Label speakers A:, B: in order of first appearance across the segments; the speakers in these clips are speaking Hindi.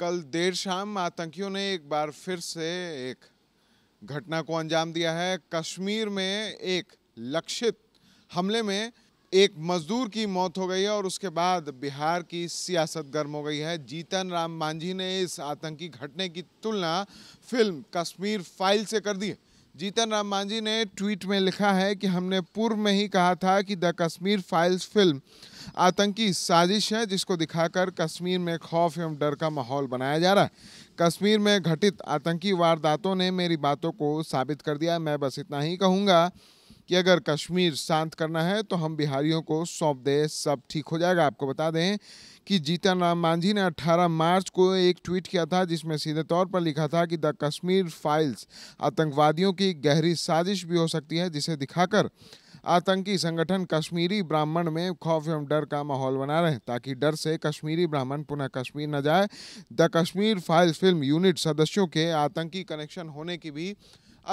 A: कल देर शाम आतंकियों ने एक बार फिर से एक घटना को अंजाम दिया है कश्मीर में एक लक्षित हमले में एक मजदूर की मौत हो गई है और उसके बाद बिहार की सियासत गर्म हो गई है जीतन राम मांझी ने इस आतंकी घटने की तुलना फिल्म कश्मीर फाइल से कर दी है जीतन राम मांझी ने ट्वीट में लिखा है कि हमने पूर्व में ही कहा था कि द कश्मीर फाइल्स फिल्म आतंकी साजिश है जिसको दिखाकर कश्मीर में खौफ एवं डर का माहौल बनाया जा रहा है कश्मीर में घटित आतंकी वारदातों ने मेरी बातों को साबित कर दिया मैं बस इतना ही कहूँगा कि अगर कश्मीर शांत करना है तो हम बिहारियों को सौंप दें सब ठीक हो जाएगा आपको बता दें कि जीतन राम मांझी ने 18 मार्च को एक ट्वीट किया था जिसमें सीधे तौर पर लिखा था कि द कश्मीर फाइल्स आतंकवादियों की गहरी साजिश भी हो सकती है जिसे दिखाकर आतंकी संगठन कश्मीरी ब्राह्मण में खौफ एवं डर का माहौल बना रहे ताकि डर से कश्मीरी ब्राह्मण पुनः कश्मीर न जाए the Kashmir files film unit सदस्यों के आतंकी कनेक्शन होने की भी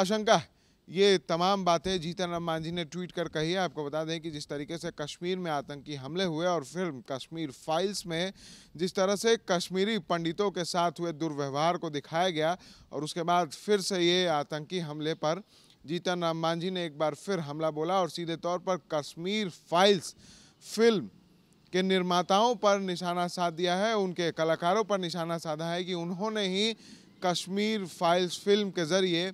A: आशंका है ये तमाम बातें जीतन राम मांझी ने ट्वीट कर कही है आपको बता दें कि जिस तरीके से कश्मीर में आतंकी हमले हुए और फिल्म कश्मीर फाइल्स में जिस तरह से कश्मीरी पंडितों के साथ हुए दुर्व्यवहार को दिखाया गया और उसके बाद फिर से ये आतंकी हमले पर जीतन राम मांझी ने एक बार फिर हमला बोला और सीधे तौर पर कश्मीर फाइल्स फिल्म के निर्माताओं पर निशाना साध दिया है उनके कलाकारों पर निशाना साधा है कि उन्होंने ही कश्मीर फाइल्स फिल्म के ज़रिए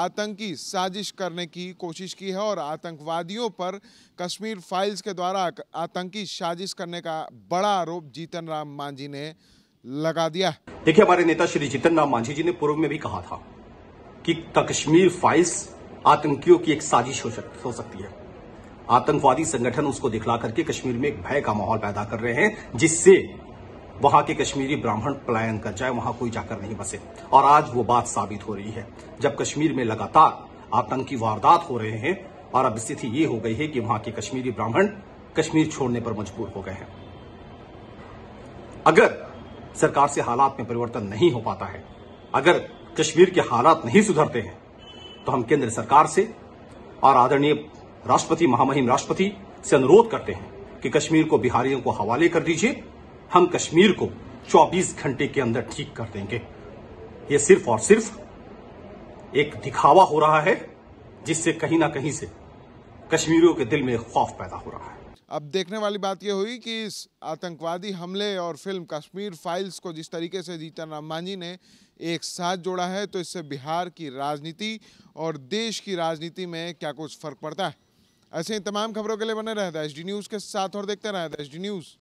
A: आतंकी साजिश करने की कोशिश की है और आतंकवादियों पर कश्मीर फाइल्स के द्वारा आतंकी साजिश करने का बड़ा आरोप जीतन राम मांझी ने लगा दिया
B: देखिए हमारे नेता श्री जीतन राम मांझी जी ने पूर्व में भी कहा था कि कश्मीर फाइल्स आतंकियों की एक साजिश हो, सकती हो सकती है आतंकवादी संगठन उसको दिखला करके कश्मीर में एक भय का माहौल पैदा कर रहे हैं जिससे वहां के कश्मीरी ब्राह्मण पलायन कर जाए वहां कोई जाकर नहीं बसे और आज वो बात साबित हो रही है जब कश्मीर में लगातार आतंकी वारदात हो रहे हैं और अब स्थिति ये हो गई है कि वहां के कश्मीरी ब्राह्मण कश्मीर छोड़ने पर मजबूर हो गए हैं अगर सरकार से हालात में परिवर्तन नहीं हो पाता है अगर कश्मीर के हालात नहीं सुधरते हैं तो हम केंद्र सरकार से और आदरणीय राष्ट्रपति महामहिम राष्ट्रपति से अनुरोध करते हैं कि कश्मीर को बिहारियों को हवाले कर दीजिए हम कश्मीर को 24 घंटे के अंदर ठीक कर देंगे ये सिर्फ और सिर्फ एक दिखावा हो रहा है जिससे कहीं ना कहीं से कश्मीरियों के दिल में खौफ पैदा हो रहा है अब देखने वाली बात यह हुई कि
A: इस आतंकवादी हमले और फिल्म कश्मीर फाइल्स को जिस तरीके से जीतन राम मांझी ने एक साथ जोड़ा है तो इससे बिहार की राजनीति और देश की राजनीति में क्या कुछ फर्क पड़ता है ऐसे ही तमाम खबरों के लिए बने रहता है एच डी न्यूज़ के साथ और देखते रहे एच डी न्यूज़